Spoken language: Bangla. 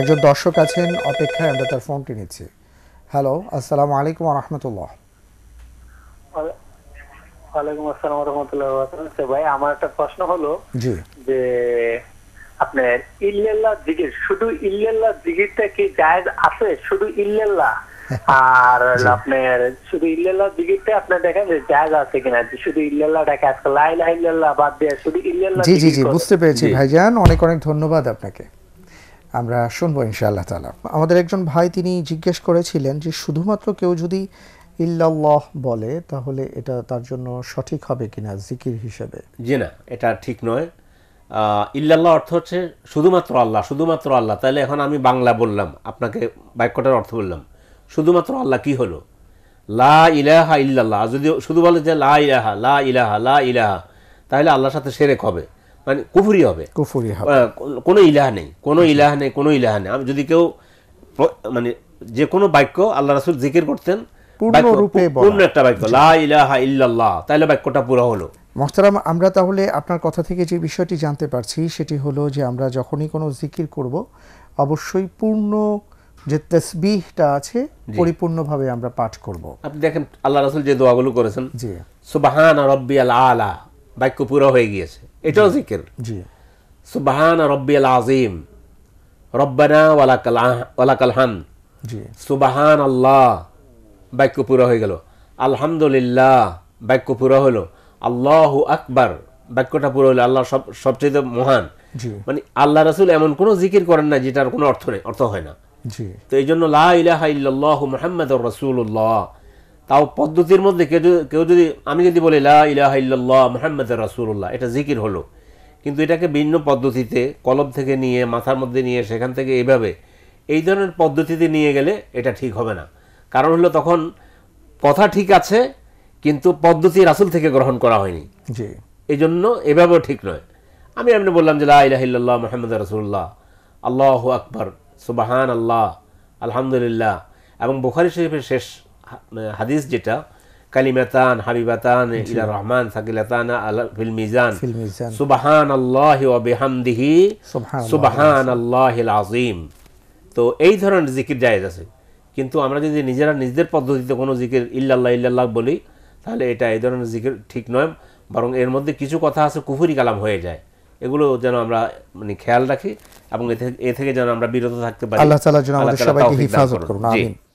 একজন দর্শক আছেন অপেক্ষায় আমরা তার ফোনটি নিচ্ছি হ্যালো আসসালামু আলাইকুম রহমতুল্লাহ ওয়ালাইকুম আসসালাম রহমতুল্লাহ ভাই আমার একটা প্রশ্ন হলো জি যে আপনার ইল্লাল্লাহ শুধু ইল্লাল্লাহ কি জায়েজ আছে শুধু ইল্লাল্লাহ আর আপনার শুধু ইল্লাল্লাহ জিকিরটা আপনি দেখেন যে জায়েজ আছে কিনা শুধু ইল্লাল্লাহটাকে আজকে লাই লাই ইল্লাল্লাহ বাদ দিয়ে শুধু ইল্লাল্লাহ জি জি জি বুঝতে পেরেছি ভাইজান অনেক অনেক ধন্যবাদ আপনাকে আমরা শুনবো ইনশাআল্লাহ তালা আমাদের একজন ভাই তিনি জিজ্ঞেস করেছিলেন যে শুধুমাত্র কেউ যদি ইল্লাল্লাহ বলে তাহলে এটা তার জন্য সঠিক হবে কিনা জিকির হিসেবে জি না এটা ঠিক নয় ইল্লাল্লাহ অর্থ হচ্ছে শুধুমাত্র আল্লাহ শুধুমাত্র আল্লাহ তাহলে এখন আমি বাংলা বললাম আপনাকে বাক্যটার অর্থ বললাম শুধুমাত্র আল্লাহ কি হলো লা ইলাহা ইল্লাল্লাহ যদি শুধু বলে যে লা ইলাহা লা ইলাহা লা ইলাহা তাহলে আল্লাহর সাথে সেরেক হবে মানে কুফুরি হবে কুফুরি হবে কোনো ইলাহা নেই কোনো ইলাহ নেই কোনো ইলাহা নেই আমি যদি কেউ মানে যে কোনো বাক্য আল্লাহ রাসুল জিকির করতেন পূর্ণ একটা বাক্য লা ইলাহা ইল্লাল্লাহ তাহলে বাক্যটা পুরো হলো মোহতারাম আমরা তাহলে আপনার কথা থেকে যে বিষয়টি জানতে পারছি সেটি হলো যে আমরা যখনই কোনো জিকির করব অবশ্যই পূর্ণ যে তসবিহটা আছে পরিপূর্ণভাবে আমরা পাঠ করব আপনি দেখেন আল্লাহ রাসুল যে দোয়াগুলো করেছেন জি সুবাহান রব্বি আল আলা বাক্য পুরো হয়ে গিয়েছে এটাও জিকির জি সুবাহান রব্বিল আজিম রব্বানা ওয়ালাকাল ওয়ালাকাল হাম জি সুবাহান আল্লাহ বাক্য পুরো হয়ে গেল আলহামদুলিল্লাহ বাক্য পুরো হলো আল্লাহ আকবার বাক্যটা পুরো হলো আল্লাহ সব সবচেয়ে মহান মানে আল্লাহ রাসুল এমন কোনো জিকির করেন না যেটার কোনো অর্থ নেই অর্থ হয় না তো এই জন্য লাহ ইলাহা ইল্লাহ মোহাম্মদ রসুল্লাহ তাও পদ্ধতির মধ্যে কেউ কেউ যদি আমি যদি বলি লা ইলাহ ইল্লাল্লাহ মোহাম্মদ রাসুল্লাহ এটা জিকির হলো কিন্তু এটাকে ভিন্ন পদ্ধতিতে কলম থেকে নিয়ে মাথার মধ্যে নিয়ে সেখান থেকে এইভাবে এই ধরনের পদ্ধতিতে নিয়ে গেলে এটা ঠিক হবে না কারণ হলো তখন কথা ঠিক আছে কিন্তু পদ্ধতি রাসুল থেকে গ্রহণ করা হয়নি জি এই জন্য এভাবেও ঠিক নয় আমি আপনি বললাম যে লা ইলাহ ইল্লাল্লাহ মোহাম্মদ রাসুল্লাহ আল্লাহ আকবর সুবাহান আল্লাহ আলহামদুলিল্লাহ এবং বুখারি শরীফের শেষ হাদিস যেটা কালিমাতান হাবিবাতান ইলা রহমান সাকিলাতান ফিল মিজান সুবহান আল্লাহ ওয়া বিহামদিহি সুবহান আল্লাহিল আযীম তো এই ধরনের জিকির জায়েজ আছে কিন্তু আমরা যদি নিজেরা নিজেদের পদ্ধতিতে কোনো জিকির ইল্লাল্লাহ ইল্লাল্লাহ বলি তাহলে এটা এই ধরনের জিকির ঠিক নয় বরং এর মধ্যে কিছু কথা আছে কুফুরি কালাম হয়ে যায় এগুলো যেন আমরা মানে খেয়াল রাখি এবং এ থেকে যেন আমরা বিরত থাকতে পারি আল্লাহ তাআলা যেন আমাদের সবাইকে হিফাজত করুন আমিন